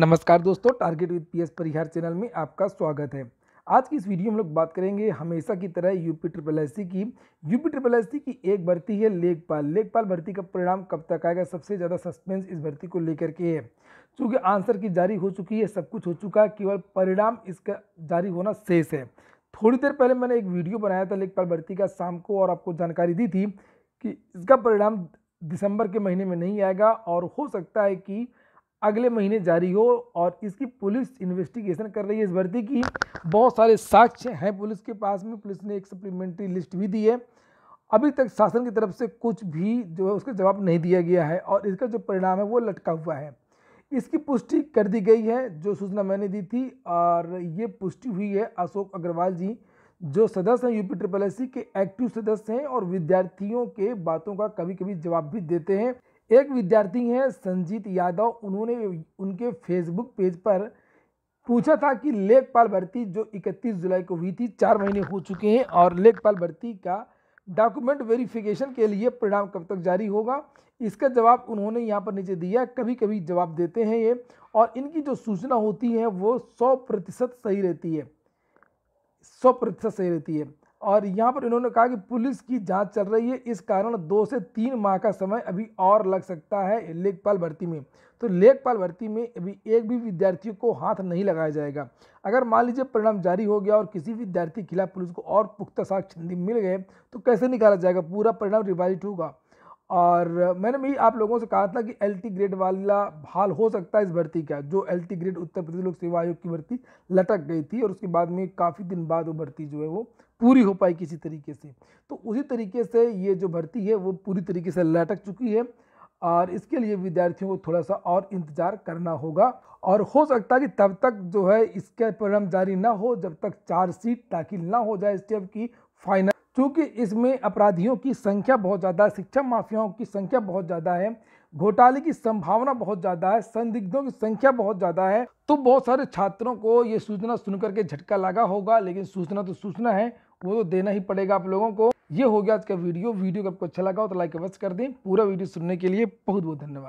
नमस्कार दोस्तों target with PS Parihar channel में आपका स्वागत है आज की इस वीडियो में हम लोग बात करेंगे हमेशा की तरह यूपी ट्रिपल एस की यूपी ट्रिपल एस की एक भर्ती है लेखपाल लेखपाल भर्ती का परिणाम कब तक आएगा सबसे ज़्यादा सस्पेंस इस भर्ती को लेकर के है चूँकि आंसर की जारी हो चुकी है सब कुछ हो चुका है केवल परिणाम इसका जारी होना शेष है थोड़ी देर पहले मैंने एक वीडियो बनाया था लेखपाल भर्ती का शाम को और आपको जानकारी दी थी कि इसका परिणाम दिसंबर के महीने में नहीं आएगा और हो सकता है कि अगले महीने जारी हो और इसकी पुलिस इन्वेस्टिगेशन कर रही है इस भर्ती की बहुत सारे साक्ष्य हैं पुलिस के पास में पुलिस ने एक सप्लीमेंट्री लिस्ट भी दी है अभी तक शासन की तरफ से कुछ भी जो है उसका जवाब नहीं दिया गया है और इसका जो परिणाम है वो लटका हुआ है इसकी पुष्टि कर दी गई है जो सूचना मैंने दी थी और ये पुष्टि हुई है अशोक अग्रवाल जी जो सदस्य हैं यूपी ट्रिपल एस के एक्टिव सदस्य हैं और विद्यार्थियों के बातों का कभी कभी जवाब भी देते हैं एक विद्यार्थी हैं संजीत यादव उन्होंने उनके फेसबुक पेज पर पूछा था कि लेखपाल भर्ती जो 31 जुलाई को हुई थी चार महीने हो चुके हैं और लेखपाल भर्ती का डॉक्यूमेंट वेरिफिकेशन के लिए परिणाम कब तक जारी होगा इसका जवाब उन्होंने यहाँ पर नीचे दिया कभी कभी जवाब देते हैं ये और इनकी जो सूचना होती है वो सौ प्रतिशत सही रहती है सौ प्रतिशत सही रहती है और यहाँ पर इन्होंने कहा कि पुलिस की जांच चल रही है इस कारण दो से तीन माह का समय अभी और लग सकता है लेखपाल भर्ती में तो लेखपाल भर्ती में अभी एक भी विद्यार्थी को हाथ नहीं लगाया जाएगा अगर मान लीजिए परिणाम जारी हो गया और किसी विद्यार्थी के खिलाफ पुलिस को और पुख्ता साक्ष्य मिल गए तो कैसे निकाला जाएगा पूरा परिणाम रिवाइज होगा और मैंने भी आप लोगों से कहा था कि एल टी ग्रेड वाला हाल हो सकता है इस भर्ती का जो L T grade Uttar Pradesh Lok Seva आयोग की भर्ती लटक गई थी और उसके बाद में काफ़ी दिन बाद वो भर्ती जो है वो पूरी हो पाई किसी तरीके से तो उसी तरीके से ये जो भर्ती है वो पूरी तरीके से लटक चुकी है और इसके लिए विद्यार्थियों को थोड़ा सा और इंतज़ार करना होगा और हो सकता है कि तब तक जो है इसका परिणाम जारी ना हो जब तक चार्जशीट दाखिल ना हो जाए स्टेप की फाइनल क्योंकि इसमें अपराधियों की संख्या बहुत ज़्यादा है शिक्षा माफियाओं की संख्या बहुत ज़्यादा है घोटाले की संभावना बहुत ज़्यादा है संदिग्धों की संख्या बहुत ज़्यादा है तो बहुत सारे छात्रों को ये सूचना सुनकर के झटका लगा होगा लेकिन सूचना तो सूचना है वो तो देना ही पड़ेगा आप लोगों को ये हो गया आज का वीडियो वीडियो आपको अच्छा लगा हो तो लाइक अवश्य कर दें पूरा वीडियो सुनने के लिए बहुत बहुत धन्यवाद